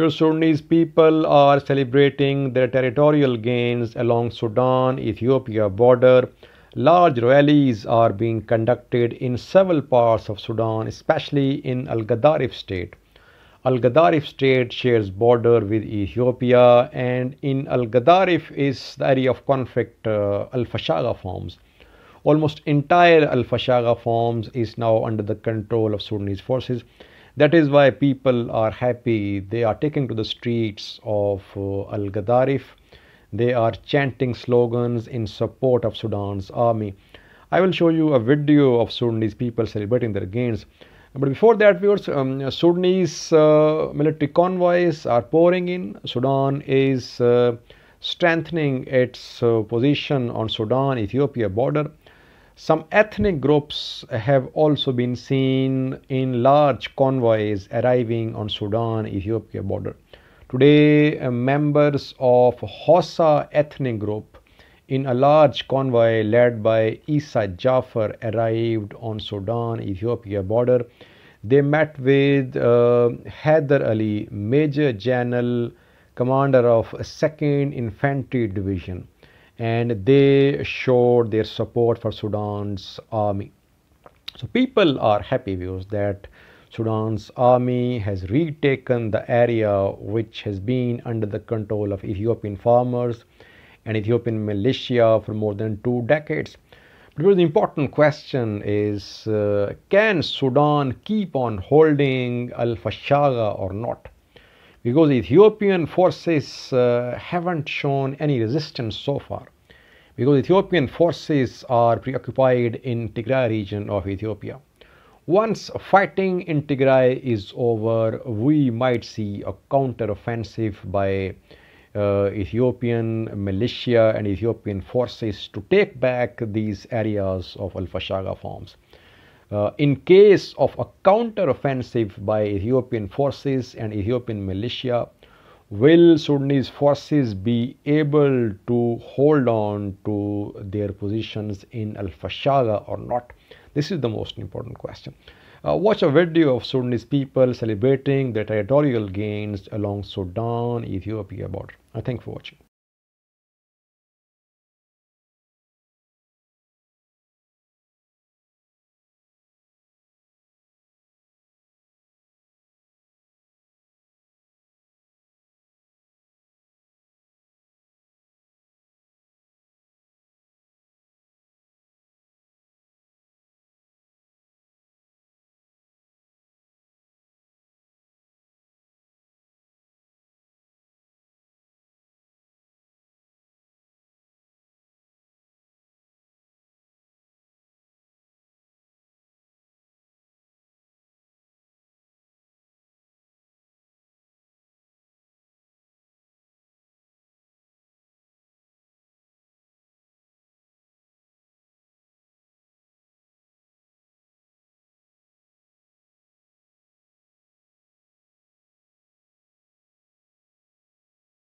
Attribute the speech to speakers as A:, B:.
A: Your Sudanese people are celebrating their territorial gains along Sudan Ethiopia border. Large rallies are being conducted in several parts of Sudan, especially in Al Gadarif state. Al Gadarif state shares border with Ethiopia, and in Al Gadarif is the area of conflict uh, Al Fashaga forms. Almost entire Al Fashaga forms is now under the control of Sudanese forces. That is why people are happy. They are taking to the streets of uh, Al Gadarif. They are chanting slogans in support of Sudan's army. I will show you a video of Sudanese people celebrating their gains. But before that, viewers, um, Sudanese uh, military convoys are pouring in. Sudan is uh, strengthening its uh, position on Sudan-Ethiopia border. Some ethnic groups have also been seen in large convoys arriving on Sudan Ethiopia border. Today, uh, members of Hossa ethnic group in a large convoy led by Isa Jafar arrived on Sudan Ethiopia border. They met with uh, Ali, Major General, commander of 2nd Infantry Division and they showed their support for Sudan's army. So people are happy views that Sudan's army has retaken the area which has been under the control of Ethiopian farmers and Ethiopian militia for more than two decades. But the important question is uh, can Sudan keep on holding Al Fashaga or not? because Ethiopian forces uh, haven't shown any resistance so far because Ethiopian forces are preoccupied in Tigray region of Ethiopia. Once fighting in Tigray is over, we might see a counteroffensive by uh, Ethiopian militia and Ethiopian forces to take back these areas of Al Fashaga farms uh, in case of a counter-offensive by Ethiopian forces and Ethiopian militia, will Sudanese forces be able to hold on to their positions in Al-Fashaga or not? This is the most important question. Uh, watch a video of Sudanese people celebrating their territorial gains along Sudan, Ethiopia border. I thank for watching.